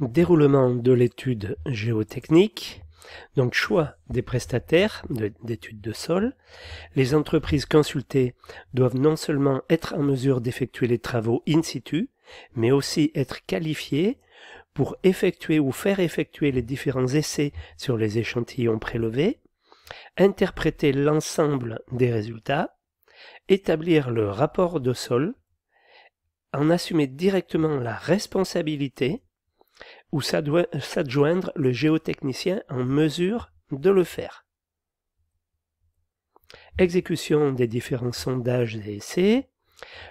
Déroulement de l'étude géotechnique. Donc choix des prestataires d'études de, sol. Les entreprises consultées doivent non seulement être en mesure d'effectuer les travaux in situ, mais aussi être qualifiées pour effectuer ou faire effectuer les différents essais sur les échantillons prélevés, interpréter l'ensemble des résultats, établir le rapport de sol, en assumer directement la responsabilité, ou s'adjoindre le géotechnicien en mesure de le faire. Exécution des différents sondages et essais.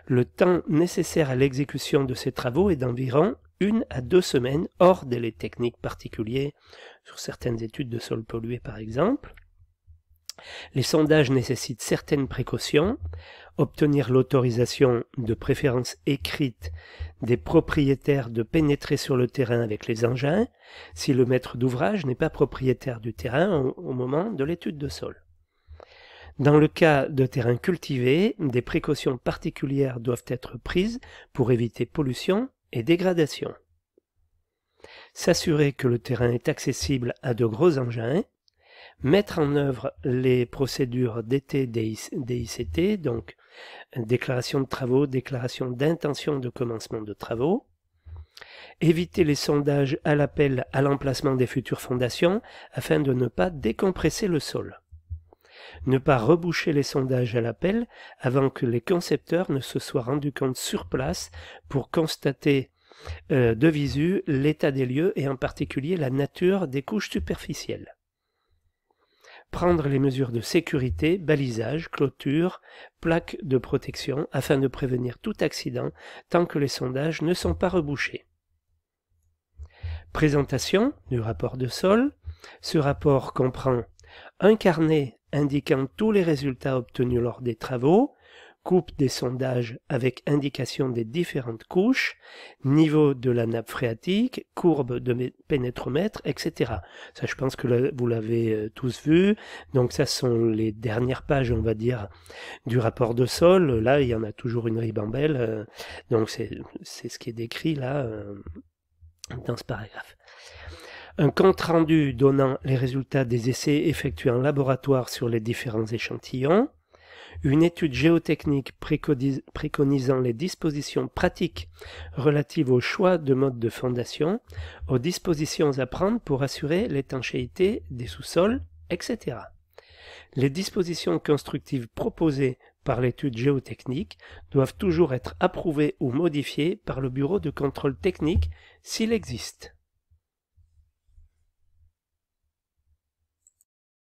Le temps nécessaire à l'exécution de ces travaux est d'environ une à deux semaines hors délai techniques particuliers sur certaines études de sol pollués par exemple. Les sondages nécessitent certaines précautions, obtenir l'autorisation de préférence écrite des propriétaires de pénétrer sur le terrain avec les engins si le maître d'ouvrage n'est pas propriétaire du terrain au, moment de l'étude de sol. Dans le cas de terrain cultivé, des précautions particulières doivent être prises pour éviter pollution et dégradation. S'assurer que le terrain est accessible à de gros engins, mettre en œuvre les procédures dt DICT, donc déclaration de travaux, déclaration d'intention de commencement de travaux, éviter les sondages à l'appel à l'emplacement des futures fondations afin de ne pas décompresser le sol, ne pas reboucher les sondages à l'appel avant que les concepteurs ne se soient rendus compte sur place pour constater euh, de visu l'état des lieux et en particulier la nature des couches superficielles prendre les mesures de sécurité, balisage, clôture, plaque de protection, afin de prévenir tout accident tant que les sondages ne sont pas rebouchés. Présentation du rapport de sol. Ce rapport comprend un carnet indiquant tous les résultats obtenus lors des travaux, coupe des sondages avec indication des différentes couches, niveau de la nappe phréatique, courbe de pénétromètre, etc. Ça, je pense que vous l'avez euh, tous vu. Donc ça sont les dernières pages, on va dire, du rapport de sol. Là, il y en a toujours une ribambelle. Euh, donc c'est ce qui est décrit là euh, dans ce paragraphe un compte rendu donnant les résultats des essais effectués en laboratoire sur les différents échantillons, une étude géotechnique préconisant les dispositions pratiques relatives au choix de mode de fondation, aux dispositions à prendre pour assurer l'étanchéité des sous-sols, etc. Les dispositions constructives proposées par l'étude géotechnique doivent toujours être approuvées ou modifiées par le bureau de contrôle technique s'il existe.